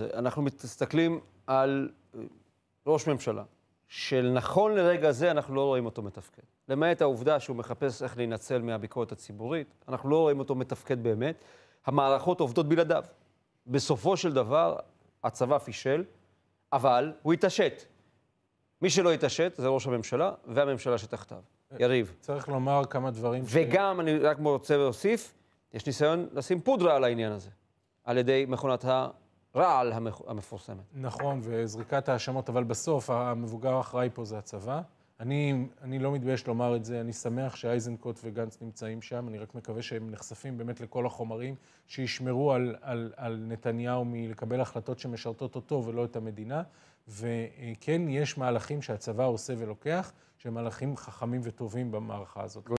זה, אנחנו מסתכלים על אה, ראש ממשלה, שנכון לרגע זה אנחנו לא רואים אותו מתפקד. למעט העובדה שהוא מחפש איך להינצל מהביקורת הציבורית, אנחנו לא רואים אותו מתפקד באמת. המערכות עובדות בלעדיו. בסופו של דבר, הצבא פישל, אבל הוא התעשת. מי שלא התעשת זה ראש הממשלה והממשלה שתחתיו. אה, יריב. צריך לומר כמה דברים. וגם, ש... אני רק רוצה להוסיף, יש ניסיון לשים פודרה על העניין הזה, על ידי מכונת ה... רעל המפורסמת. נכון, וזריקת האשמות, אבל בסוף המבוגר האחראי פה זה הצבא. אני, אני לא מתבייש לומר את זה, אני שמח שאייזנקוט וגנץ נמצאים שם, אני רק מקווה שהם נחשפים באמת לכל החומרים, שישמרו על, על, על נתניהו מלקבל החלטות שמשרתות אותו ולא את המדינה. וכן, יש מהלכים שהצבא עושה ולוקח, שהם מהלכים חכמים וטובים במערכה הזאת.